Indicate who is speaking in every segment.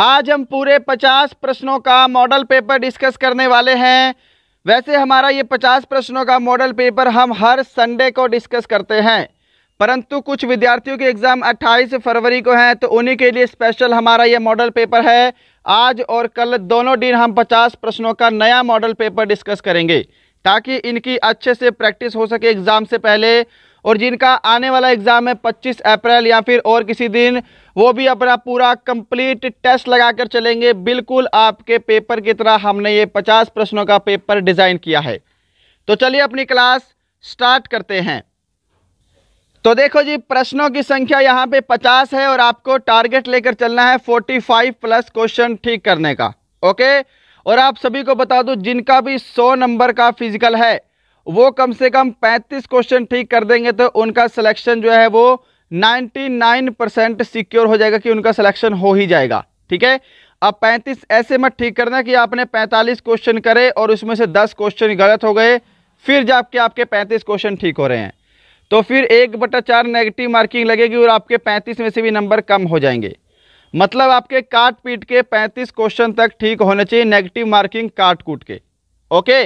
Speaker 1: आज हम पूरे पचास प्रश्नों का मॉडल पेपर डिस्कस करने वाले हैं वैसे हमारा ये पचास प्रश्नों का मॉडल पेपर हम हर संडे को डिस्कस करते हैं परंतु कुछ विद्यार्थियों के एग्ज़ाम 28 फरवरी को हैं तो उन्हीं के लिए स्पेशल हमारा ये मॉडल पेपर है आज और कल दोनों दिन हम 50 प्रश्नों का नया मॉडल पेपर डिस्कस करेंगे ताकि इनकी अच्छे से प्रैक्टिस हो सके एग्ज़ाम से पहले और जिनका आने वाला एग्ज़ाम है 25 अप्रैल या फिर और किसी दिन वो भी अपना पूरा कंप्लीट टेस्ट लगाकर चलेंगे बिल्कुल आपके पेपर की तरह हमने ये 50 प्रश्नों का पेपर डिज़ाइन किया है तो चलिए अपनी क्लास स्टार्ट करते हैं तो देखो जी प्रश्नों की संख्या यहाँ पे 50 है और आपको टारगेट लेकर चलना है 45 प्लस क्वेश्चन ठीक करने का ओके और आप सभी को बता दूँ जिनका भी सौ नंबर का फिजिकल है वो कम से कम 35 क्वेश्चन ठीक कर देंगे तो उनका सिलेक्शन जो है वो 99 परसेंट सिक्योर हो जाएगा कि उनका सिलेक्शन हो ही जाएगा ठीक है अब 35 ऐसे मत ठीक करना कि आपने 45 क्वेश्चन करे और उसमें से 10 क्वेश्चन गलत हो गए फिर जाके आपके 35 क्वेश्चन ठीक हो रहे हैं तो फिर एक बटा चार नेगेटिव मार्किंग लगेगी और आपके 35 में से भी नंबर कम हो जाएंगे मतलब आपके काट पीट के 35 क्वेश्चन तक ठीक होने चाहिए नेगेटिव मार्किंग काट कूट के ओके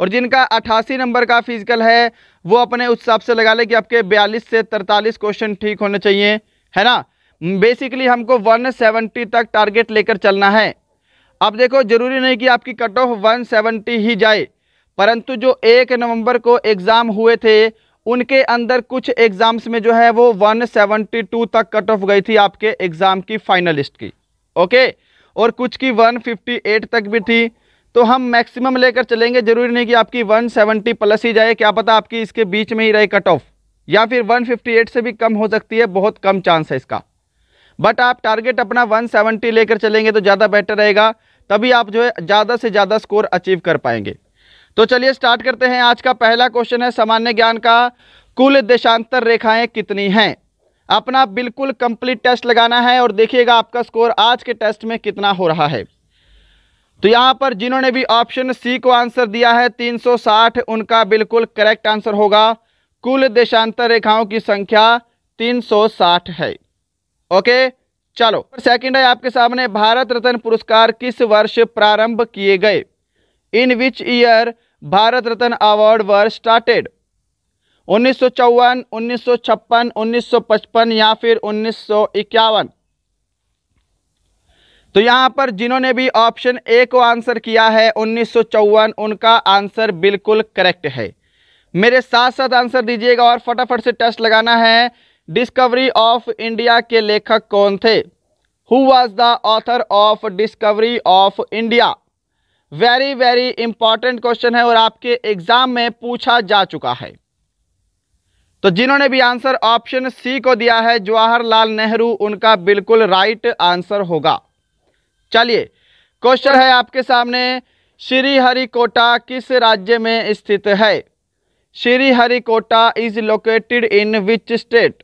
Speaker 1: और जिनका अट्ठासी नंबर का फिजिकल है वो अपने उस हिसाब से लगा लें कि आपके बयालीस से तरतालीस क्वेश्चन ठीक होने चाहिए है ना बेसिकली हमको 170 तक टारगेट लेकर चलना है अब देखो ज़रूरी नहीं कि आपकी कट ऑफ 170 ही जाए परंतु जो एक नवंबर को एग्ज़ाम हुए थे उनके अंदर कुछ एग्ज़ाम्स में जो है वो 172 तक कट ऑफ गई थी आपके एग्ज़ाम की फाइनलिस्ट की ओके और कुछ की 158 तक भी थी तो हम मैक्सिमम लेकर चलेंगे जरूरी नहीं कि आपकी 170 प्लस ही जाए क्या पता आपकी इसके बीच में ही रहे कट ऑफ या फिर 158 से भी कम हो सकती है बहुत कम चांस है इसका बट आप टारगेट अपना 170 लेकर चलेंगे तो ज़्यादा बेटर रहेगा तभी आप जो है ज़्यादा से ज़्यादा स्कोर अचीव कर पाएंगे तो चलिए स्टार्ट करते हैं आज का पहला क्वेश्चन है सामान्य ज्ञान का कुल देशांतर रेखाएँ कितनी हैं अपना बिल्कुल कंप्लीट टेस्ट लगाना है और देखिएगा आपका स्कोर आज के टेस्ट में कितना हो रहा है तो यहाँ पर जिन्होंने भी ऑप्शन सी को आंसर दिया है 360 उनका बिल्कुल करेक्ट आंसर होगा कुल देशांतर रेखाओं की संख्या 360 है ओके चलो सेकंड है आपके सामने भारत रत्न पुरस्कार किस वर्ष प्रारंभ किए गए in which year Bharat Ratna award was started उन्नीस सौ चौवन उन्नीस सौ छप्पन उन्नीस सौ पचपन या फिर उन्नीस सौ इक्यावन तो यहाँ पर जिन्होंने भी ऑप्शन ए को आंसर किया है उन्नीस उनका आंसर बिल्कुल करेक्ट है मेरे साथ साथ आंसर दीजिएगा और फटाफट से टेस्ट लगाना है डिस्कवरी ऑफ इंडिया के लेखक कौन थे who was the author of discovery of India very very important question है और आपके एग्जाम में पूछा जा चुका है तो जिन्होंने भी आंसर ऑप्शन सी को दिया है जवाहरलाल नेहरू उनका बिल्कुल राइट आंसर होगा चलिए क्वेश्चन है आपके सामने श्रीहरिकोटा किस राज्य में स्थित है Sriharikota is located in which state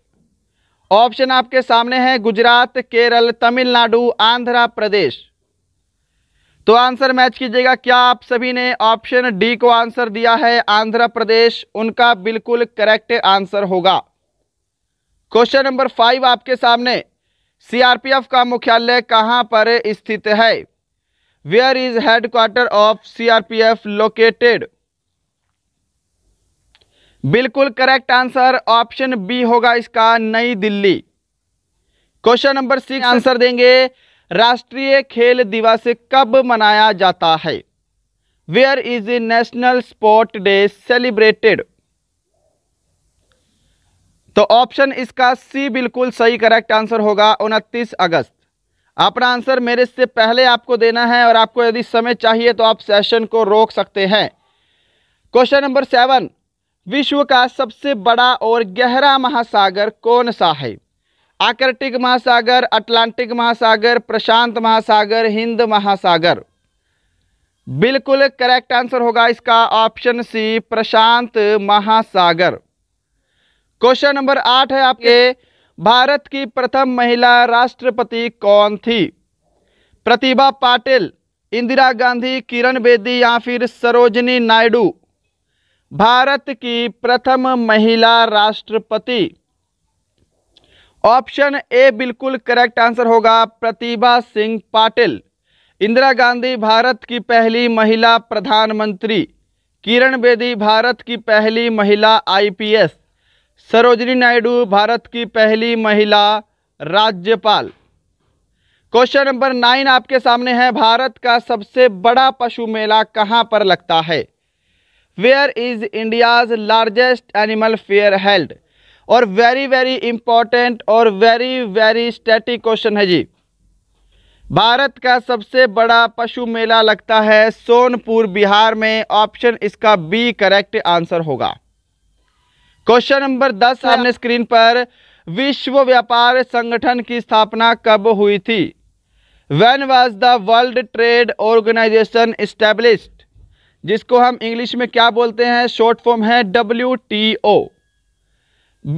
Speaker 1: option आपके सामने है गुजरात केरल तमिलनाडु आंध्र प्रदेश तो आंसर मैच कीजिएगा क्या आप सभी ने ऑप्शन डी को आंसर दिया है आंध्र प्रदेश उनका बिल्कुल करेक्ट आंसर होगा क्वेश्चन नंबर फाइव आपके सामने सीआरपीएफ का मुख्यालय कहां पर स्थित है where is headquarter of CRPF located बिल्कुल करेक्ट आंसर ऑप्शन बी होगा इसका नई Delhi question number six answer देंगे राष्ट्रीय खेल दिवस कब मनाया जाता है where is national sport day celebrated तो ऑप्शन इसका सी बिल्कुल सही करेक्ट आंसर होगा उनतीस अगस्त अपना आंसर मेरे से पहले आपको देना है और आपको यदि समय चाहिए तो आप सेशन को रोक सकते हैं क्वेश्चन नंबर सेवन विश्व का सबसे बड़ा और गहरा महासागर कौन सा है आकर्टिक महासागर अटलांटिक महासागर प्रशांत महासागर हिंद महासागर बिल्कुल करेक्ट आंसर होगा इसका ऑप्शन सी प्रशांत महासागर क्वेश्चन नंबर आठ है आपके भारत की प्रथम महिला राष्ट्रपति कौन थी प्रतिभा पाटिल इंदिरा गांधी किरण बेदी या फिर सरोजनी नायडू भारत की प्रथम महिला राष्ट्रपति ऑप्शन ए बिल्कुल करेक्ट आंसर होगा प्रतिभा सिंह पाटिल इंदिरा गांधी भारत की पहली महिला प्रधानमंत्री किरण बेदी भारत की पहली महिला आईपीएस सरोजनी नायडू भारत की पहली महिला राज्यपाल क्वेश्चन नंबर नाइन आपके सामने है भारत का सबसे बड़ा पशु मेला कहाँ पर लगता है where is India's largest animal fair held और वेरी वेरी इंपॉर्टेंट और वेरी वेरी स्टैटिक क्वेश्चन है जी भारत का सबसे बड़ा पशु मेला लगता है सोनपुर बिहार में ऑप्शन इसका बी करेक्ट आंसर होगा क्वेश्चन नंबर दस आपने तो स्क्रीन पर विश्व व्यापार संगठन की स्थापना कब हुई थी when was the world trade organization established जिसको हम इंग्लिश में क्या बोलते हैं शॉर्ट फॉर्म है डब्ल्यू टी ओ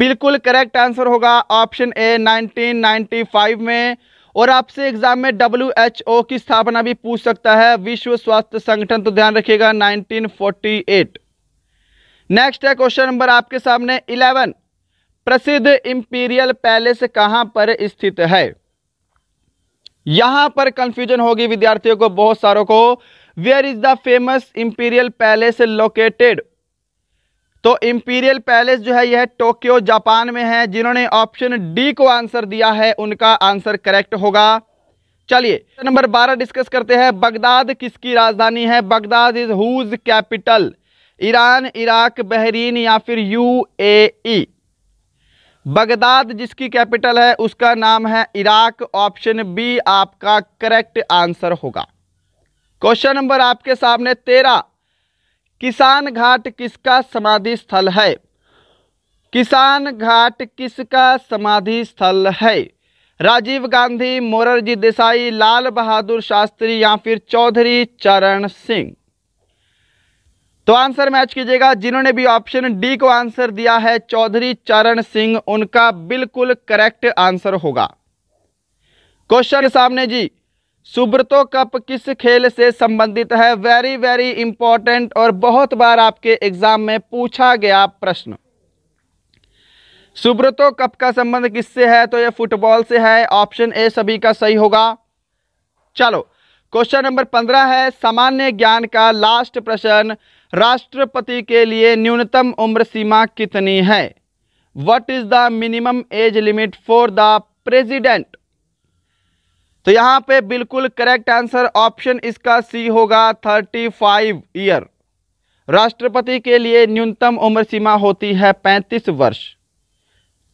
Speaker 1: बिल्कुल करेक्ट आंसर होगा ऑप्शन ए 1995 में और आपसे एग्जाम में डब्ल्यू एच ओ की स्थापना भी पूछ सकता है विश्व स्वास्थ्य संगठन तो ध्यान रखिएगा 1948 नेक्स्ट है क्वेश्चन नंबर आपके सामने इलेवन प्रसिद्ध इंपीरियल पैलेस कहां पर स्थित है यहां पर कंफ्यूजन होगी विद्यार्थियों को बहुत सारों को where is the famous imperial palace located तो इंपीरियल पैलेस जो है यह टोक्यो जापान में है जिन्होंने ऑप्शन डी को आंसर दिया है उनका आंसर करेक्ट होगा चलिए नंबर बारह डिस्कस करते हैं बगदाद किसकी राजधानी है Baghdad is whose capital Iran Iraq Bahrain या फिर यूएई बगदाद जिसकी कैपिटल है उसका नाम है इराक ऑप्शन बी आपका करेक्ट आंसर होगा क्वेश्चन नंबर आपके सामने तेरह किसान घाट किसका समाधि स्थल है किसान घाट किसका समाधि स्थल है राजीव गांधी मोरारजी देसाई लाल बहादुर शास्त्री या फिर चौधरी चरण सिंह तो आंसर मैच कीजिएगा जिन्होंने भी ऑप्शन डी को आंसर दिया है चौधरी चरण सिंह उनका बिल्कुल करेक्ट आंसर होगा क्वेश्चन सामने जी सुब्रतो कप किस खेल से संबंधित है वेरी वेरी इंपॉर्टेंट और बहुत बार आपके एग्जाम में पूछा गया प्रश्न सुब्रतो कप का संबंध किससे है तो यह फुटबॉल से है ऑप्शन ए सभी का सही होगा चलो क्वेश्चन नंबर पंद्रह है सामान्य ज्ञान का लास्ट प्रश्न राष्ट्रपति के लिए न्यूनतम उम्र सीमा कितनी है what is the minimum age limit for the president तो यहां पे बिल्कुल करेक्ट आंसर ऑप्शन इसका सी होगा थर्टी फाइव ईयर राष्ट्रपति के लिए न्यूनतम उम्र सीमा होती है पैंतीस वर्ष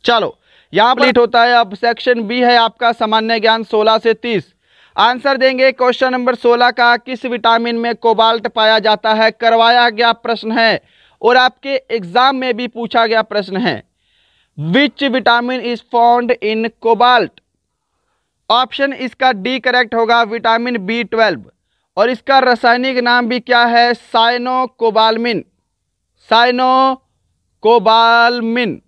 Speaker 1: चलो यहां पर होता है अब सेक्शन बी है आपका सामान्य ज्ञान सोलह से तीस आंसर देंगे क्वेश्चन नंबर सोलह का किस विटामिन में कोबाल्ट पाया जाता है करवाया गया प्रश्न है और आपके एग्जाम में भी पूछा गया प्रश्न है which vitamin is found in cobalt option इसका डी करेक्ट होगा विटामिन बी ट्वेल्व और इसका रासायनिक नाम भी क्या है साइनो कोबालमिन साइनो कोबालमिन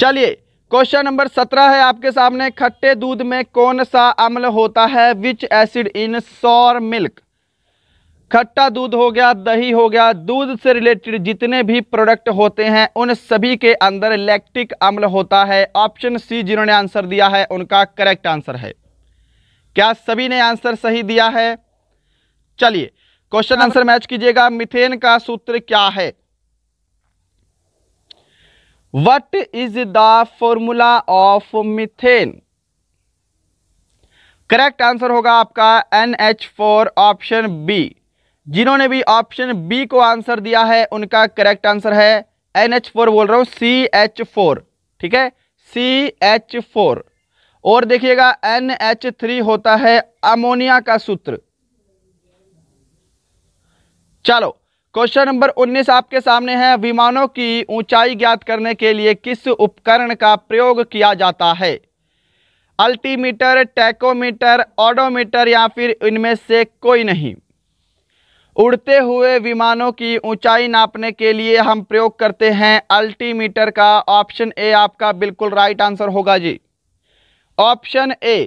Speaker 1: चलिए क्वेश्चन नंबर सत्रह है आपके सामने खट्टे दूध में कौन सा अम्ल होता है विच एसिड इन सौर मिल्क खट्टा दूध हो गया दही हो गया दूध से रिलेटेड जितने भी प्रोडक्ट होते हैं उन सभी के अंदर लैक्टिक अम्ल होता है ऑप्शन सी जिन्होंने आंसर दिया है उनका करेक्ट आंसर है क्या सभी ने आंसर सही दिया है चलिए क्वेश्चन आंसर मैच कीजिएगा मिथेन का सूत्र क्या है what is the formula of methane correct answer होगा आपका N H four option B जिन्होंने भी ऑप्शन बी को आंसर दिया है उनका करेक्ट आंसर है एन एच फोर बोल रहा हूं सी एच फोर ठीक है सी एच फोर और देखिएगा एन एच थ्री होता है अमोनिया का सूत्र चलो क्वेश्चन नंबर 19 आपके सामने है विमानों की ऊंचाई ज्ञात करने के लिए किस उपकरण का प्रयोग किया जाता है अल्टीमीटर टैकोमीटर ऑडोमीटर या फिर इनमें से कोई नहीं उड़ते हुए विमानों की ऊंचाई नापने के लिए हम प्रयोग करते हैं अल्टीमीटर का ऑप्शन ए आपका बिल्कुल राइट आंसर होगा जी option A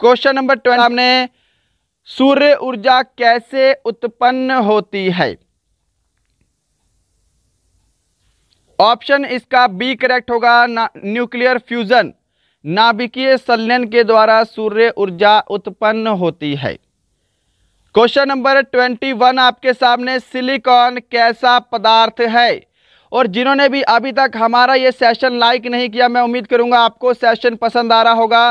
Speaker 1: question number twenty हमने सूर्य ऊर्जा कैसे उत्पन्न होती है ऑप्शन इसका बी करेक्ट होगा न्यूक्लियर फ्यूज़न नाभिकीय संलयन के द्वारा सूर्य ऊर्जा उत्पन्न होती है क्वेश्चन नंबर ट्वेंटी वन आपके सामने सिलिकॉन कैसा पदार्थ है और जिन्होंने भी अभी तक हमारा ये सेशन लाइक नहीं किया मैं उम्मीद करूंगा आपको सेशन पसंद आ रहा होगा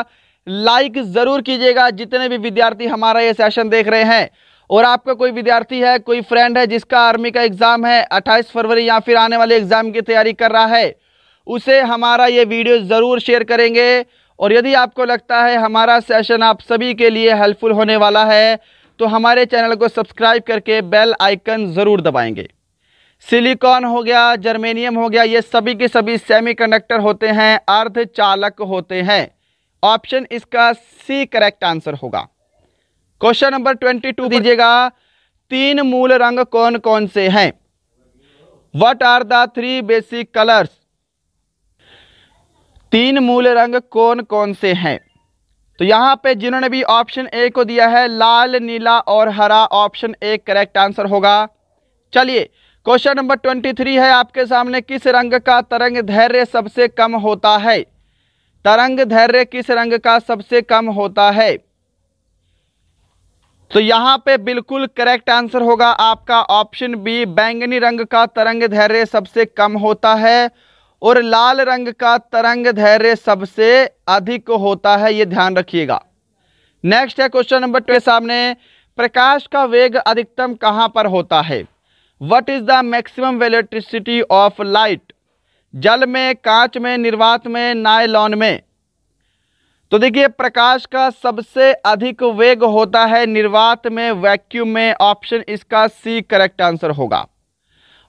Speaker 1: लाइक ज़रूर कीजिएगा जितने भी विद्यार्थी हमारा ये सेशन देख रहे हैं और आपका कोई विद्यार्थी है कोई फ्रेंड है जिसका आर्मी का एग्ज़ाम है 28 फरवरी या फिर आने वाले एग्ज़ाम की तैयारी कर रहा है उसे हमारा ये वीडियो ज़रूर शेयर करेंगे और यदि आपको लगता है हमारा सेशन आप सभी के लिए हेल्पफुल होने वाला है तो हमारे चैनल को सब्सक्राइब करके बेल आइकन ज़रूर दबाएंगे सिलिकॉन हो गया जर्मेनियम हो गया ये सभी के सभी सेमीकंडक्टर होते हैं अर्धचालक होते हैं ऑप्शन इसका सी करेक्ट आंसर होगा क्वेश्चन नंबर ट्वेंटी टू दीजिएगा तीन मूल रंग कौन कौन से हैं what are the three basic colours तीन मूल रंग कौन कौन से हैं तो यहां पे जिन्होंने भी ऑप्शन ए को दिया है लाल नीला और हरा ऑप्शन ए करेक्ट आंसर होगा चलिए क्वेश्चन नंबर ट्वेंटी थ्री है आपके सामने किस रंग का तरंग धैर्य सबसे कम होता है तरंग धैर्य किस रंग का सबसे कम होता है तो यहाँ पे बिल्कुल करेक्ट आंसर होगा आपका ऑप्शन बी बैंगनी रंग का तरंग धैर्य सबसे कम होता है और लाल रंग का तरंग धैर्य सबसे अधिक होता है ये ध्यान रखिएगा नेक्स्ट है क्वेश्चन नंबर टू सामने प्रकाश का वेग अधिकतम कहाँ पर होता है what is the maximum velocity of light जल में कांच में निर्वात में नायलॉन में तो देखिए प्रकाश का सबसे अधिक वेग होता है निर्वात में वैक्यूम में ऑप्शन इसका सी करेक्ट आंसर होगा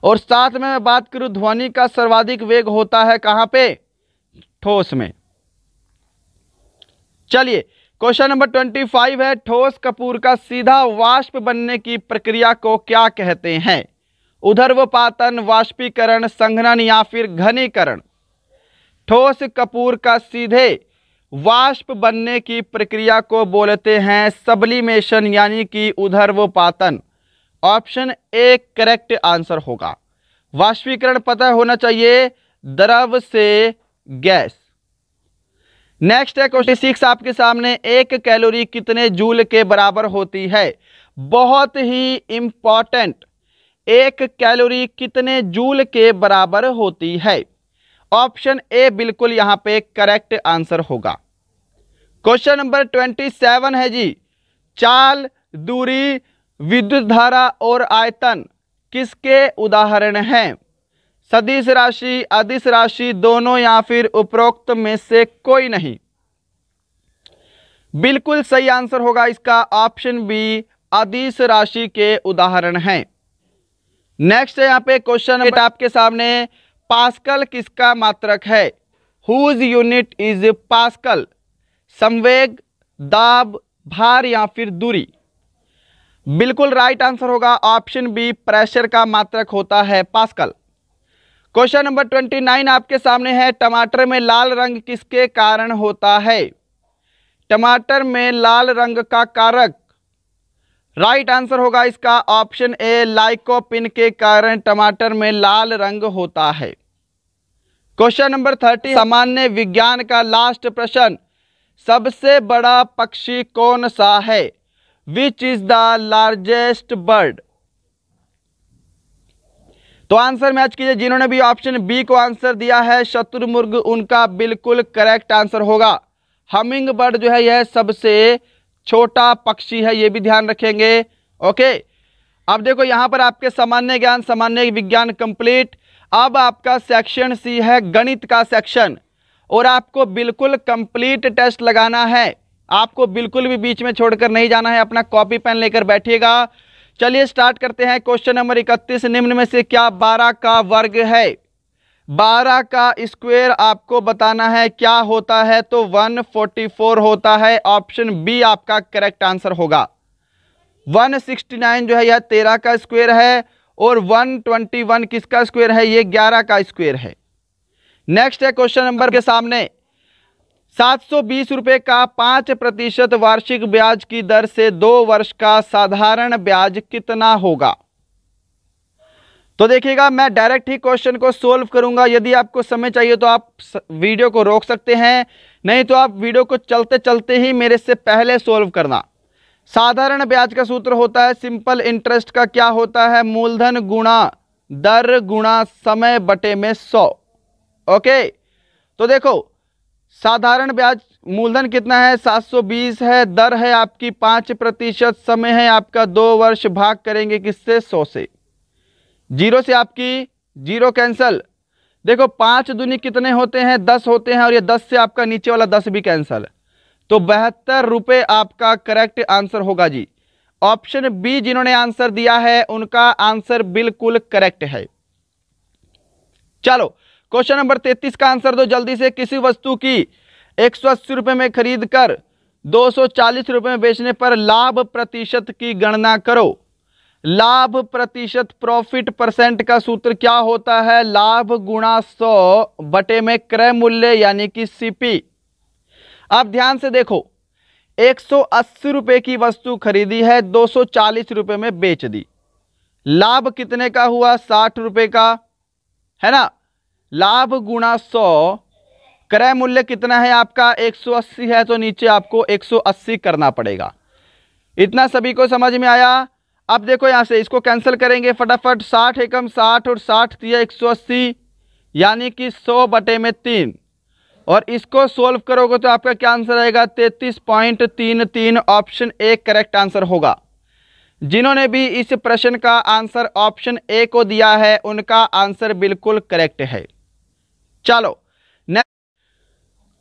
Speaker 1: और साथ में मैं बात करूं ध्वनि का सर्वाधिक वेग होता है कहां पे ठोस में चलिए क्वेश्चन नंबर ट्वेंटी फाइव है ठोस कपूर का सीधा वाष्प बनने की प्रक्रिया को क्या कहते हैं उधर्वपातन वाष्पीकरण संघनन या फिर घनीकरण ठोस कपूर का सीधे वाष्प बनने की प्रक्रिया को बोलते हैं सबलिमेशन यानी कि उधर्वपातन ऑप्शन ए करेक्ट आंसर होगा वाष्पीकरण पता होना चाहिए द्रव से गैस नेक्स्ट है क्वेश्चन सिक्स आपके सामने एक कैलोरी कितने जूल के बराबर होती है बहुत ही इंपॉर्टेंट एक कैलोरी कितने जूल के बराबर होती है ऑप्शन ए बिल्कुल यहां पे करेक्ट आंसर होगा क्वेश्चन नंबर ट्वेंटी सेवन है जी चाल दूरी विद्युत धारा और आयतन किसके उदाहरण हैं सदिश राशि अदिश राशि दोनों या फिर उपरोक्त में से कोई नहीं बिल्कुल सही आंसर होगा इसका ऑप्शन बी अदिश राशि के उदाहरण हैं नेक्स्ट यहाँ पे क्वेश्चन आपके सामने पास्कल किसका मात्रक है हुज यूनिट इज पास्कल संवेग दाब भार या फिर दूरी बिल्कुल राइट आंसर होगा ऑप्शन बी प्रेशर का मात्रक होता है pascal question number twenty nine आपके सामने है टमाटर में लाल रंग किसके कारण होता है टमाटर में लाल रंग का कारक राइट आंसर होगा इसका ऑप्शन ए लाइकोपिन के कारण टमाटर में लाल रंग होता है क्वेश्चन नंबर थर्टी सामान्य विज्ञान का लास्ट प्रश्न सबसे बड़ा पक्षी कौन सा है which is the largest bird तो आंसर मैच कीजिए जिन्होंने भी ऑप्शन बी को आंसर दिया है शत्रुमुर्ग उनका बिल्कुल करेक्ट आंसर होगा हमिंग बर्ड जो है यह सबसे छोटा पक्षी है ये भी ध्यान रखेंगे ओके अब देखो यहाँ पर आपके सामान्य ज्ञान सामान्य विज्ञान कंप्लीट अब आपका सेक्शन सी है गणित का सेक्शन और आपको बिल्कुल कंप्लीट टेस्ट लगाना है आपको बिल्कुल भी बीच में छोड़कर नहीं जाना है अपना कॉपी पेन लेकर बैठिएगा चलिए स्टार्ट करते हैं क्वेश्चन नंबर इकतीस निम्न में से क्या बारह का वर्ग है बारह का स्क्वायर आपको बताना है क्या होता है तो वन फोर्टी फोर होता है ऑप्शन बी आपका करेक्ट आंसर होगा वन सिक्सटी नाइन जो है यह तेरह का स्क्वायर है और वन ट्वेंटी वन किसका स्क्वायर है यह ग्यारह का स्क्वायर है नेक्स्ट है क्वेश्चन नंबर के सामने सात सौ बीस रुपये का पाँच प्रतिशत वार्षिक ब्याज की दर से दो वर्ष का साधारण ब्याज कितना होगा तो देखिएगा मैं डायरेक्ट ही क्वेश्चन को सोल्व करूंगा यदि आपको समय चाहिए तो आप वीडियो को रोक सकते हैं नहीं तो आप वीडियो को चलते चलते ही मेरे से पहले सोल्व करना साधारण ब्याज का सूत्र होता है सिंपल इंटरेस्ट का क्या होता है मूलधन गुणा दर गुणा समय बटे में सौ ओके तो देखो साधारण ब्याज मूलधन कितना है 720 है दर है आपकी पाँच प्रतिशत समय है आपका दो वर्ष भाग करेंगे किससे सौ से जीरो से आपकी जीरो कैंसल देखो पाँच दुनी कितने होते हैं दस होते हैं और ये दस से आपका नीचे वाला दस भी कैंसल तो बहत्तर रुपये आपका करेक्ट आंसर होगा जी ऑप्शन बी जिन्होंने आंसर दिया है उनका आंसर बिल्कुल करेक्ट है चलो क्वेश्चन नंबर तैतीस का आंसर दो जल्दी से किसी वस्तु की एक सौ अस्सी में खरीद कर दो सौ चालीस में बेचने पर लाभ प्रतिशत की गणना करो लाभ प्रतिशत प्रॉफिट परसेंट का सूत्र क्या होता है लाभ गुणा सौ बटे में क्रय मूल्य यानी कि सीपी आप ध्यान से देखो एक सौ की वस्तु खरीदी है दो सौ में बेच दी लाभ कितने का हुआ साठ रुपए का है ना लाभ गुणा सौ क्रय मूल्य कितना है आपका 180 है तो नीचे आपको 180 करना पड़ेगा इतना सभी को समझ में आया अब देखो यहाँ से इसको कैंसिल करेंगे फटाफट साठ एकम साठ और साठ दिया एक सौ अस्सी यानी कि सौ बटे में तीन और इसको सोल्व करोगे तो आपका क्या आंसर आएगा तैतीस पॉइंट तीन तीन ऑप्शन ए करेक्ट आंसर होगा जिन्होंने भी इस प्रश्न का आंसर ऑप्शन ए को दिया है उनका आंसर बिल्कुल करेक्ट है चलो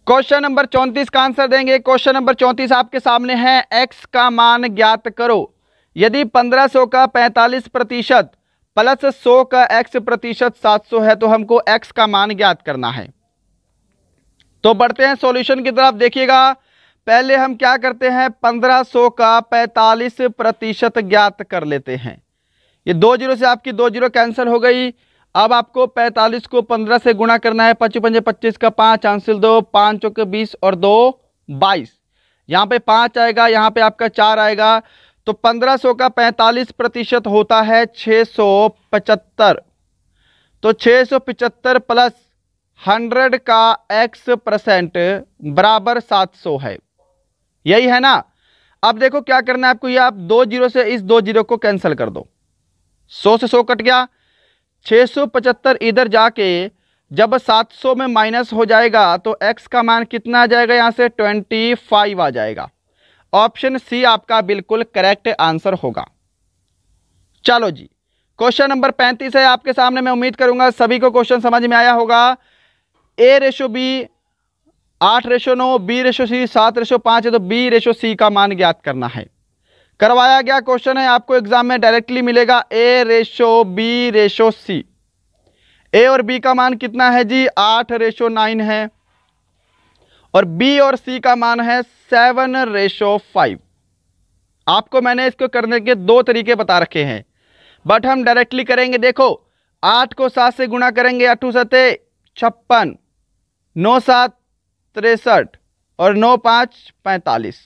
Speaker 1: क्वेश्चन नंबर चौंतीस का आंसर देंगे क्वेश्चन नंबर चौंतीस आपके सामने है एक्स का मान ज्ञात करो यदि 1500 का 45 प्रतिशत प्लस 100 का x प्रतिशत 700 है तो हमको x का मान ज्ञात करना है तो बढ़ते हैं सॉल्यूशन की तरफ देखिएगा पहले हम क्या करते हैं 1500 का 45 प्रतिशत ज्ञात कर लेते हैं ये दो जीरो से आपकी दो जीरो कैंसिल हो गई अब आपको 45 को 15 से गुणा करना है पच्चीस पंजे पच्चीस का पाँच आंसिल दो पाँच चौके बीस और दो बाईस यहाँ पे पाँच आएगा यहाँ पे आपका चार आएगा तो 1500 का 45 प्रतिशत होता है 675 तो 675 प्लस 100 का x परसेंट बराबर 700 है यही है ना अब देखो क्या करना है आपको ये आप दो जीरो से इस दो जीरो को कैंसिल कर दो 100 से 100 कट गया 675 इधर जाके जब 700 में माइनस हो जाएगा तो x का मान कितना आ जाएगा यहाँ से 25 आ जाएगा ऑप्शन सी आपका बिल्कुल करेक्ट आंसर होगा चलो जी क्वेश्चन नंबर पैंतीस है आपके सामने मैं उम्मीद करूंगा सभी को क्वेश्चन समझ में आया होगा ए रेशो बी आठ रेशो नौ बी रेशो सी सात रेशो पाँच है तो बी रेशो सी का मान ज्ञात करना है करवाया गया क्वेश्चन है आपको एग्जाम में डायरेक्टली मिलेगा A ratio B ratio C A और बी का मान कितना है जी आठ रेशो नाइन है और बी और सी का मान है सेवन रेशो फाइव आपको मैंने इसको करने के दो तरीके बता रखे हैं बट हम डायरेक्टली करेंगे देखो आठ को सात से गुणा करेंगे अठू सते छप्पन नौ सात तिरसठ और नौ पाँच पैंतालीस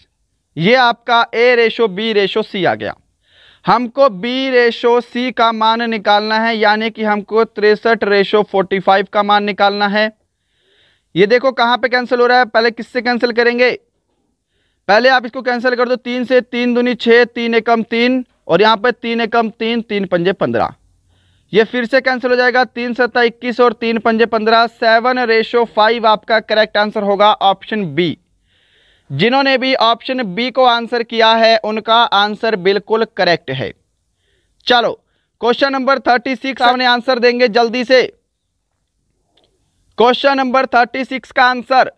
Speaker 1: ये आपका A ratio B ratio C आ गया हमको बी रेशो सी का मान निकालना है यानी कि हमको तिरसठ रेशो फोर्टी फाइव का मान निकालना है ये देखो कहाँ पे कैंसिल हो रहा है पहले किससे कैंसिल करेंगे पहले आप इसको कैंसिल कर दो तीन से तीन दूनी छः तीन एकम तीन और यहाँ पर तीन एकम तीन तीन पंजे पंद्रह ये फिर से कैंसिल हो जाएगा तीन सत्ता इक्कीस और तीन पंजे पंद्रह सेवन रेशो फाइव आपका करेक्ट आंसर होगा ऑप्शन बी जिन्होंने भी ऑप्शन बी को आंसर किया है उनका आंसर बिल्कुल करेक्ट है चलो question number thirty six answer देंगे जल्दी से क्वेश्चन नंबर थर्टी सिक्स का आंसर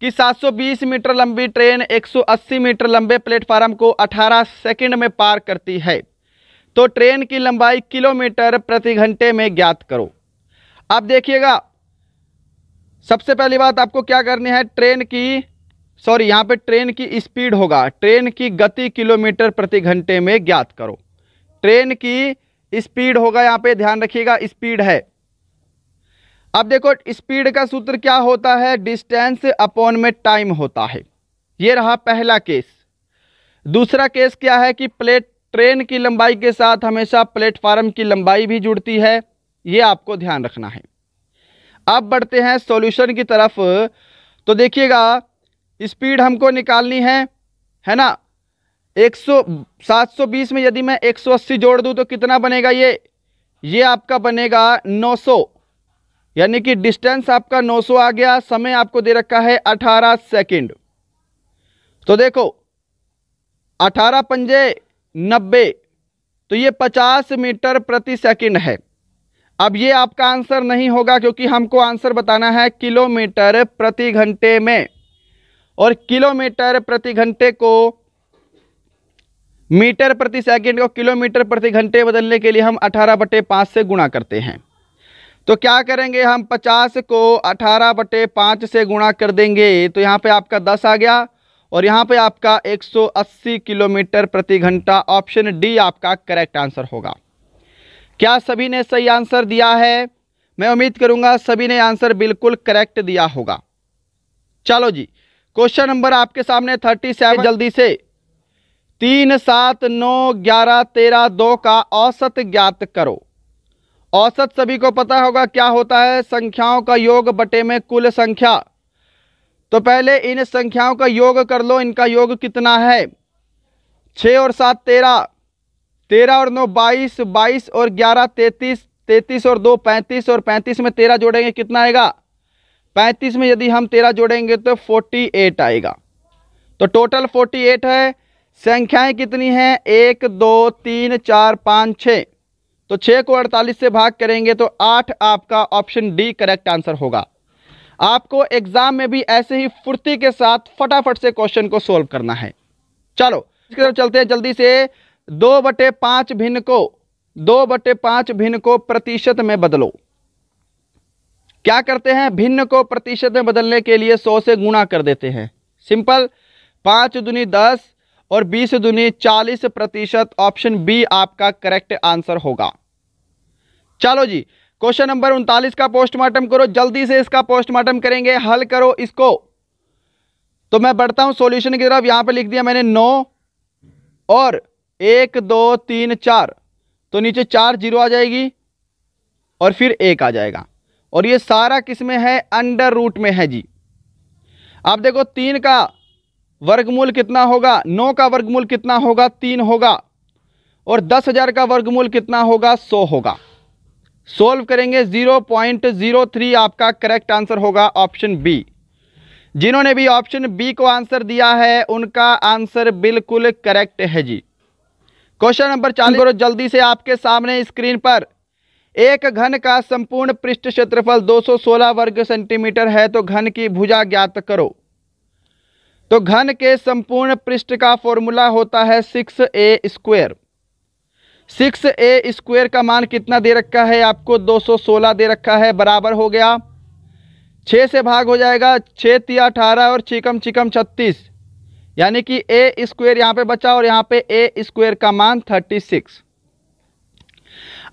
Speaker 1: कि 720 मीटर लंबी ट्रेन 180 मीटर लंबे प्लेटफार्म को 18 सेकंड में पार करती है तो ट्रेन की लंबाई किलोमीटर प्रति घंटे में ज्ञात करो अब देखिएगा सबसे पहली बात आपको क्या करनी है ट्रेन की सॉरी यहाँ पे ट्रेन की स्पीड होगा ट्रेन की गति किलोमीटर प्रति घंटे में ज्ञात करो ट्रेन की स्पीड होगा यहाँ पे ध्यान रखिएगा स्पीड है अब देखो स्पीड का सूत्र क्या होता है डिस्टेंस अपॉन में टाइम होता है ये रहा पहला केस दूसरा केस क्या है कि प्लेट ट्रेन की लंबाई के साथ हमेशा प्लेटफार्म की लंबाई भी जुड़ती है ये आपको ध्यान रखना है अब बढ़ते हैं सॉल्यूशन की तरफ तो देखिएगा स्पीड हमको निकालनी है है ना 100 720 में यदि मैं 180 जोड़ दूं तो कितना बनेगा ये ये आपका बनेगा 900 यानी कि डिस्टेंस आपका 900 आ गया समय आपको दे रखा है 18 सेकंड तो देखो 18 पंजे 90 तो ये 50 मीटर प्रति सेकंड है अब ये आपका आंसर नहीं होगा क्योंकि हमको आंसर बताना है किलोमीटर प्रति घंटे में और किलोमीटर प्रति घंटे को मीटर प्रति सेकंड को किलोमीटर प्रति घंटे बदलने के लिए हम 18 बटे पाँच से गुणा करते हैं तो क्या करेंगे हम पचास को अठारह बटे पाँच से गुणा कर देंगे तो यहाँ पे आपका दस आ गया और यहाँ पे आपका 180 किलोमीटर प्रति घंटा ऑप्शन डी आपका करेक्ट आंसर होगा क्या सभी ने सही आंसर दिया है मैं उम्मीद करूंगा सभी ने आंसर बिल्कुल करेक्ट दिया होगा चलो जी क्वेश्चन नंबर आपके सामने थर्टी सेवन जल्दी से तीन सात नौ ग्यारह तेरह दो का औसत ज्ञात करो औसत सभी को पता होगा क्या होता है संख्याओं का योग बटे में कुल संख्या तो पहले इन संख्याओं का योग कर लो इनका योग कितना है छः और सात तेरह तेरह और नौ बाईस बाईस और ग्यारह तैंतीस तैंतीस और दो पैंतीस और पैंतीस में तेरह जोड़ेंगे कितना आएगा पैंतीस में यदि हम तेरह जोड़ेंगे तो फोर्टी एट आएगा तो टोटल फोर्टी एट है संख्याएं कितनी हैं एक दो तीन चार पाँच छः तो छः को अड़तालीस से भाग करेंगे तो आठ आपका ऑप्शन डी करेक्ट आंसर होगा आपको एग्ज़ाम में भी ऐसे ही फुर्ती के साथ फटाफट से क्वेश्चन को सोल्व करना है चलो इसके तरफ चलते हैं जल्दी से दो बटे पांच भिन्न को दो बटे पांच भिन्न को प्रतिशत में बदलो क्या करते हैं भिन्न को प्रतिशत में बदलने के लिए सौ से गुणा कर देते हैं सिंपल पांच दुनी दस और बीस दुनी चालीस प्रतिशत ऑप्शन बी आपका करेक्ट आंसर होगा चलो जी क्वेश्चन नंबर उनतालीस का पोस्टमार्टम करो जल्दी से इसका पोस्टमार्टम करेंगे हल करो इसको तो मैं बढ़ता हूं सॉल्यूशन की तरफ यहां पे लिख दिया मैंने नौ और एक दो तीन चार तो नीचे चार जीरो आ जाएगी और फिर एक आ जाएगा और ये सारा किसमें है अंडर रूट में है जी आप देखो तीन का वर्गमूल कितना होगा नौ का वर्गमूल कितना होगा तीन होगा और दस हज़ार का वर्गमूल कितना होगा सौ होगा सोल्व करेंगे ज़ीरो पॉइंट ज़ीरो थ्री आपका करेक्ट आंसर होगा ऑप्शन बी जिन्होंने भी ऑप्शन बी को आंसर दिया है उनका आंसर बिल्कुल करेक्ट है जी क्वेश्चन नंबर चालीस करो हम्म। जल्दी से आपके सामने स्क्रीन पर एक घन का संपूर्ण पृष्ठ क्षेत्रफल 216 वर्ग सेंटीमीटर है तो घन की भुजा ज्ञात करो तो घन के संपूर्ण पृष्ठ का फॉर्मूला होता है six A square six A square का मान कितना दे रखा है आपको 216 दे रखा है बराबर हो गया छः से भाग हो जाएगा छः तिया अठारह और चिकम चिकम छत्तीस यानी कि ए स्क्वेयर यहाँ पे बचा और यहाँ पे ए स्क्वेयर का मान थर्टी सिक्स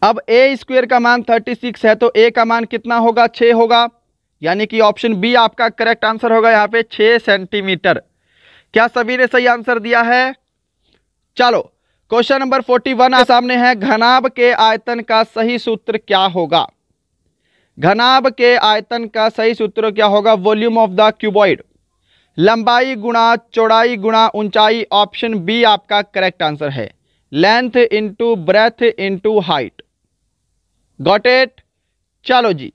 Speaker 1: अब ए स्क्वेयर का मान थर्टी सिक्स है तो ए का मान कितना होगा छः होगा यानी कि ऑप्शन बी आपका करेक्ट आंसर होगा यहाँ पे छः सेंटीमीटर क्या सभी ने सही आंसर दिया है चलो क्वेश्चन नंबर फोर्टी वन सामने है घनाब के आयतन का सही सूत्र क्या होगा घनाब के आयतन का सही सूत्र क्या होगा वॉल्यूम ऑफ द क्यूबॉइड लंबाई गुणा चौड़ाई गुणा ऊंचाई ऑप्शन बी आपका करेक्ट आंसर है length into breadth into height got it चलो जी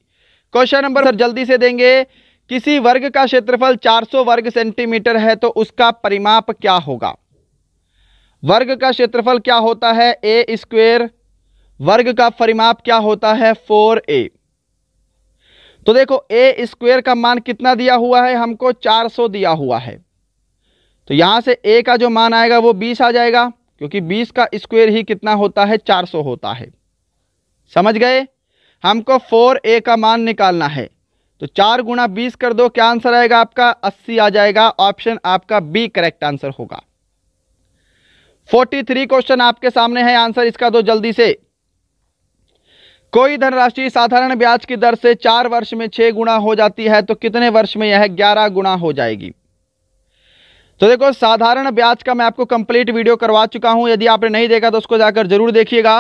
Speaker 1: क्वेश्चन नंबर सर जल्दी से देंगे किसी वर्ग का क्षेत्रफल 400 वर्ग सेंटीमीटर है तो उसका परिमाप क्या होगा वर्ग का क्षेत्रफल क्या होता है ए स्क्वेयर वर्ग का परिमाप क्या होता है फोर ए तो देखो ए स्क्वेयर का मान कितना दिया हुआ है हमको 400 दिया हुआ है तो यहां से ए का जो मान आएगा वो 20 आ जाएगा क्योंकि 20 का स्क्वेयर ही कितना होता है 400 होता है समझ गए हमको फोर ए का मान निकालना है तो चार गुणा बीस कर दो क्या आंसर आएगा आपका अस्सी आ जाएगा ऑप्शन आपका बी करेक्ट आंसर होगा फोर्टी थ्री क्वेश्चन आपके सामने है आंसर इसका दो जल्दी से कोई धनराशि साधारण ब्याज की दर से चार वर्ष में छह गुणा हो जाती है तो कितने वर्ष में यह ग्यारह गुणा हो जाएगी तो देखो साधारण ब्याज का मैं आपको कंप्लीट वीडियो करवा चुका हूं यदि आपने नहीं देखा तो उसको जाकर जरूर देखिएगा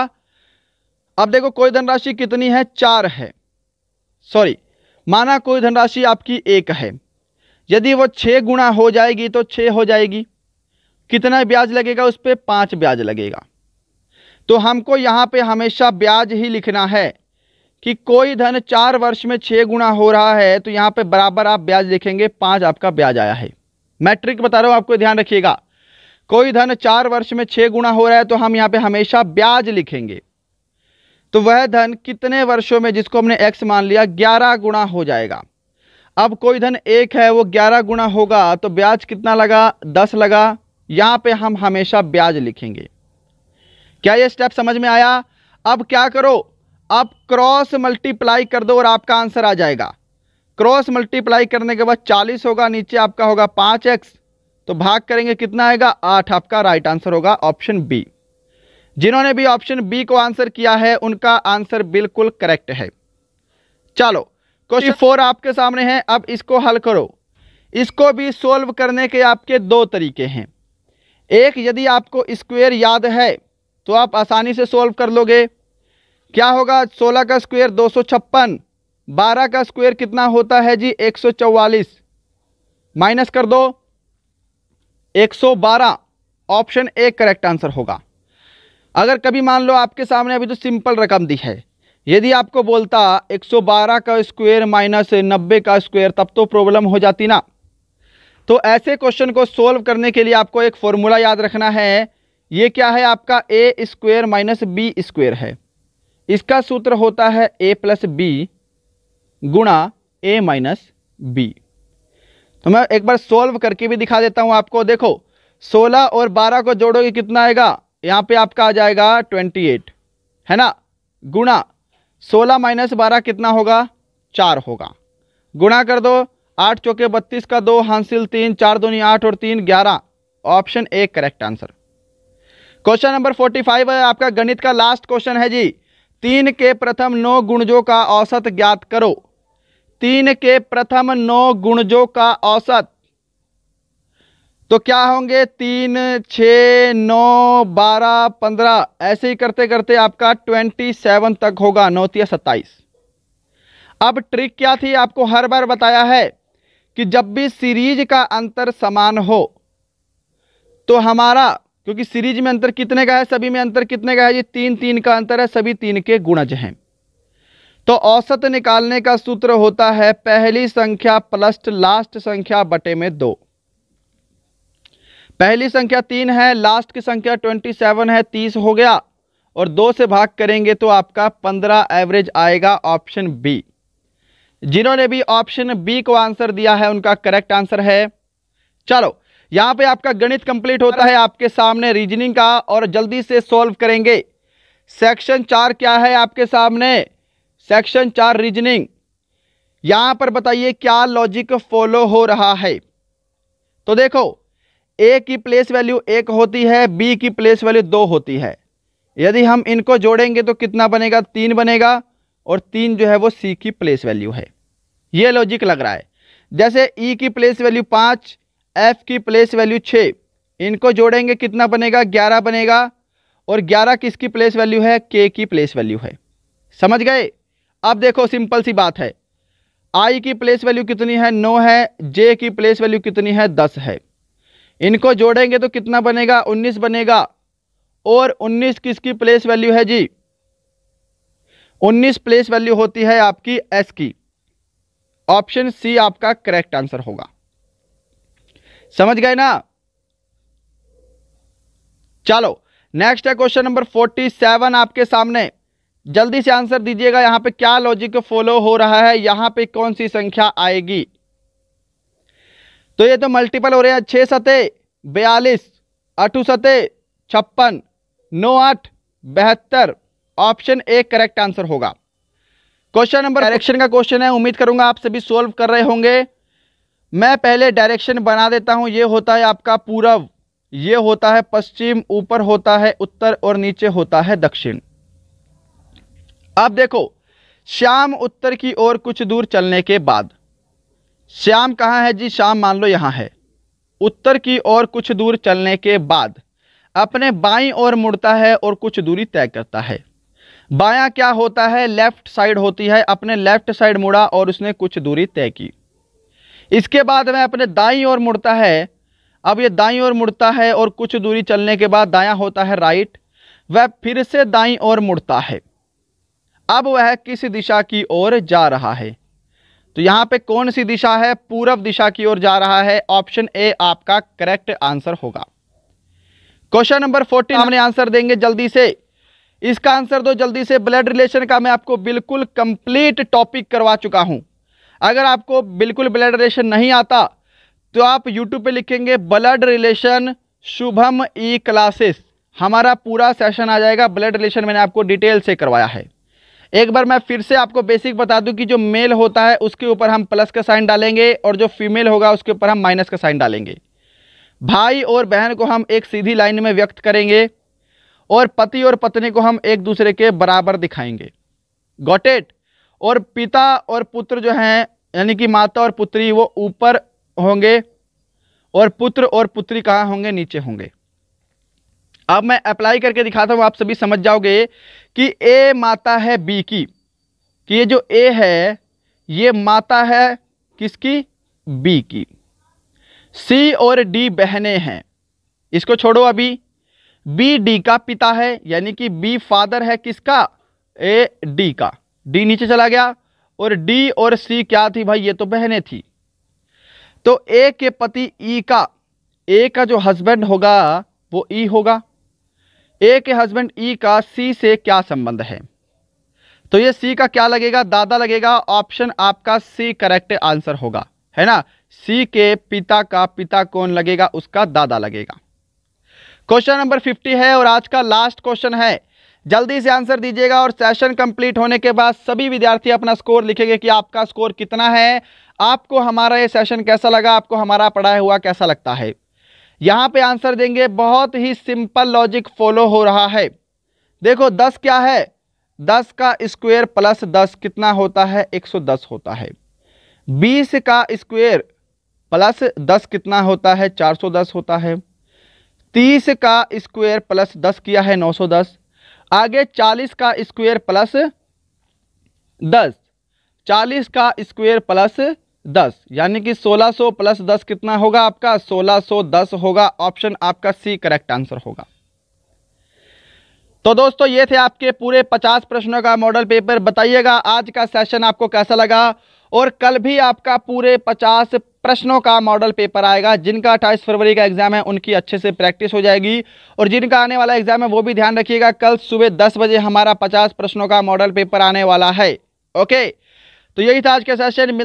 Speaker 1: अब देखो कोई धनराशि कितनी है चार है सॉरी माना कोई धनराशि आपकी एक है यदि वो छः गुणा हो जाएगी तो छः हो जाएगी कितना ब्याज लगेगा उस पर पाँच ब्याज लगेगा तो हमको यहाँ पे हमेशा ब्याज ही लिखना है कि कोई धन चार वर्ष में छः गुणा हो रहा है तो यहाँ पे बराबर आप ब्याज लिखेंगे पाँच आपका ब्याज आया है मैट्रिक बता रहा हूँ आपको ध्यान रखिएगा कोई धन चार वर्ष में छः गुणा हो रहा है तो हम यहाँ पे हमेशा ब्याज लिखेंगे तो वह धन कितने वर्षों में जिसको हमने एक्स मान लिया ग्यारह गुणा हो जाएगा अब कोई धन एक है वो ग्यारह गुणा होगा तो ब्याज कितना लगा दस लगा यहाँ पे हम हमेशा ब्याज लिखेंगे क्या ये स्टेप समझ में आया अब क्या करो अब क्रॉस मल्टीप्लाई कर दो और आपका आंसर आ जाएगा क्रॉस मल्टीप्लाई करने के बाद चालीस होगा नीचे आपका होगा पाँच एक्स तो भाग करेंगे कितना आएगा आठ आपका राइट आंसर होगा ऑप्शन बी जिन्होंने भी ऑप्शन बी को आंसर किया है उनका आंसर बिल्कुल करेक्ट है चलो क्वेश्चन फोर आपके सामने है अब इसको हल करो इसको भी सोल्व करने के आपके दो तरीके हैं एक यदि आपको स्क्वेयर याद है तो आप आसानी से सोल्व कर लोगे क्या होगा सोलह का स्क्वेयर दो सौ छप्पन बारह का स्क्वेयर कितना होता है जी एक सौ चौवालीस माइनस कर दो एक सौ बारह ऑप्शन ए करेक्ट आंसर होगा अगर कभी मान लो आपके सामने अभी तो सिंपल रकम दी है यदि आपको बोलता 112 का स्क्वायर माइनस नब्बे का स्क्वायर तब तो प्रॉब्लम हो जाती ना तो ऐसे क्वेश्चन को सोल्व करने के लिए आपको एक फॉर्मूला याद रखना है ये क्या है आपका A square minus B square है इसका सूत्र होता है ए प्लस बी गुणा ए माइनस बी तो मैं एक बार सोल्व करके भी दिखा देता हूँ आपको देखो 16 और 12 को जोड़ोगे कितना आएगा यहाँ पे आपका आ जाएगा ट्वेंटी एट है ना गुणा सोलह माइनस बारह कितना होगा चार होगा गुणा कर दो आठ चौके बत्तीस का दो हांसिल तीन चार दोनी आठ और तीन ग्यारह option A correct answer question number forty five है आपका गणित का लास्ट क्वेश्चन है जी तीन के प्रथम नौ गुणजों का औसत ज्ञात करो तीन के प्रथम नौ गुणजों का औसत तो क्या होंगे तीन छ नौ बारह पंद्रह ऐसे ही करते करते आपका ट्वेंटी सेवन तक होगा नौतिया सत्ताईस अब ट्रिक क्या थी आपको हर बार बताया है कि जब भी सीरीज का अंतर समान हो तो हमारा क्योंकि सीरीज में अंतर कितने का है सभी में अंतर कितने का है ये तीन तीन का अंतर है सभी तीन के गुणज हैं तो औसत निकालने का सूत्र होता है पहली संख्या प्लस लास्ट संख्या बटे में दो पहली संख्या तीन है लास्ट की संख्या ट्वेंटी सेवन है तीस हो गया और दो से भाग करेंगे तो आपका पंद्रह एवरेज आएगा ऑप्शन बी जिन्होंने भी ऑप्शन बी को आंसर दिया है उनका करेक्ट आंसर है चलो यहाँ पे आपका गणित कंप्लीट होता है आपके सामने रीजनिंग का और जल्दी से सॉल्व करेंगे सेक्शन चार क्या है आपके सामने सेक्शन चार रीजनिंग यहाँ पर बताइए क्या लॉजिक फॉलो हो रहा है तो देखो ए की प्लेस वैल्यू एक होती है बी की प्लेस वैल्यू दो होती है यदि हम इनको जोड़ेंगे तो कितना बनेगा तीन बनेगा और तीन जो है वो सी की प्लेस वैल्यू है ये लॉजिक लग रहा है जैसे ई e की प्लेस वैल्यू पाँच एफ की प्लेस वैल्यू छः इनको जोड़ेंगे कितना बनेगा ग्यारह बनेगा और ग्यारह किसकी प्लेस वैल्यू है के की प्लेस वैल्यू है समझ गए अब देखो सिंपल सी बात है आई की प्लेस वैल्यू कितनी है नौ है जे की प्लेस वैल्यू कितनी है दस है इनको जोड़ेंगे तो कितना बनेगा 19 बनेगा और 19 किसकी प्लेस वैल्यू है जी 19 प्लेस वैल्यू होती है आपकी एस की ऑप्शन सी आपका करेक्ट आंसर होगा समझ गए ना चलो नेक्स्ट है क्वेश्चन नंबर 47 आपके सामने जल्दी से आंसर दीजिएगा यहां पे क्या लॉजिक फॉलो हो रहा है यहां पे कौन सी संख्या आएगी तो ये तो मल्टीपल हो रहे हैं छः सते बयालीस अठू सते छप्पन नौ आठ बहत्तर ऑप्शन ए करेक्ट आंसर होगा क्वेश्चन नंबर डायरेक्शन का क्वेश्चन है उम्मीद करूंगा आप सभी सोल्व कर रहे होंगे मैं पहले डायरेक्शन बना देता हूं ये होता है आपका पूरब ये होता है पश्चिम ऊपर होता है उत्तर और नीचे होता है दक्षिण अब देखो श्याम उत्तर की ओर कुछ दूर चलने के बाद श्याम कहाँ है जी श्याम मान लो यहाँ है उत्तर की ओर कुछ दूर चलने के बाद अपने बाईं ओर मुड़ता है और कुछ दूरी तय करता है बायां क्या होता है लेफ्ट साइड होती है अपने लेफ्ट साइड मुड़ा और उसने कुछ दूरी तय की इसके बाद वह अपने दाई ओर मुड़ता है अब ये दाई ओर मुड़ता है और कुछ दूरी चलने के बाद दायां होता है राइट वह फिर से दाई ओर मुड़ता है अब वह किस दिशा की ओर जा रहा है तो यहाँ पे कौन सी दिशा है पूरब दिशा की ओर जा रहा है ऑप्शन ए आपका करेक्ट आंसर होगा क्वेश्चन नंबर फोर्टीन हमने आंसर देंगे जल्दी से इसका आंसर दो जल्दी से ब्लड रिलेशन का मैं आपको बिल्कुल कंप्लीट टॉपिक करवा चुका हूं अगर आपको बिल्कुल ब्लड रिलेशन नहीं आता तो आप यूट्यूब पे लिखेंगे blood relation Shubham E classes हमारा पूरा सेशन आ जाएगा ब्लड रिलेशन मैंने आपको डिटेल से करवाया है एक बार मैं फिर से आपको बेसिक बता दूं कि जो मेल होता है उसके ऊपर हम प्लस का साइन डालेंगे और जो फीमेल होगा उसके ऊपर हम माइनस का साइन डालेंगे भाई और बहन को हम एक सीधी लाइन में व्यक्त करेंगे और पति और पत्नी को हम एक दूसरे के बराबर दिखाएंगे गॉटेट और पिता और पुत्र जो हैं यानी कि माता और पुत्री वो ऊपर होंगे और पुत्र और पुत्री कहाँ होंगे नीचे होंगे अब मैं अप्लाई करके दिखाता हूँ आप सभी समझ जाओगे कि ए माता है बी की कि ये जो ए है ये माता है किसकी बी की सी और डी बहने हैं इसको छोड़ो अभी बी डी का पिता है यानी कि बी फादर है किसका ए डी का डी नीचे चला गया और डी और सी क्या थी भाई ये तो बहने थी तो ए के पति ई e का ए का जो हस्बैंड होगा वो ई e होगा ए के हस्बैंड ई का सी से क्या संबंध है तो ये सी का क्या लगेगा दादा लगेगा ऑप्शन आपका सी करेक्ट आंसर होगा है ना सी के पिता का पिता कौन लगेगा उसका दादा लगेगा क्वेश्चन नंबर फिफ्टी है और आज का लास्ट क्वेश्चन है जल्दी से आंसर दीजिएगा और सेशन कंप्लीट होने के बाद सभी विद्यार्थी अपना स्कोर लिखेंगे कि आपका स्कोर कितना है आपको हमारा ये सेशन कैसा लगा आपको हमारा पढ़ाया हुआ कैसा लगता है यहाँ पे आंसर देंगे बहुत ही सिंपल लॉजिक फॉलो हो रहा है देखो दस क्या है दस का स्क्वायर प्लस दस कितना होता है एक सौ दस होता है बीस का स्क्वायर प्लस दस कितना होता है चार सौ दस होता है तीस का स्क्वायर प्लस दस किया है नौ सौ दस आगे चालीस का स्क्वायर प्लस दस चालीस का स्क्वायर प्लस दस यानी कि 1600 प्लस दस कितना होगा आपका 1610 होगा ऑप्शन आपका सी करेक्ट आंसर होगा तो दोस्तों ये थे आपके पूरे 50 प्रश्नों का मॉडल पेपर बताइएगा आज का सेशन आपको कैसा लगा और कल भी आपका पूरे 50 प्रश्नों का मॉडल पेपर आएगा जिनका 28 फरवरी का एग्ज़ाम है उनकी अच्छे से प्रैक्टिस हो जाएगी और जिनका आने वाला एग्ज़ाम है वो भी ध्यान रखिएगा कल सुबह दस बजे हमारा पचास प्रश्नों का मॉडल पेपर आने वाला है ओके तो यही था आज का सेशन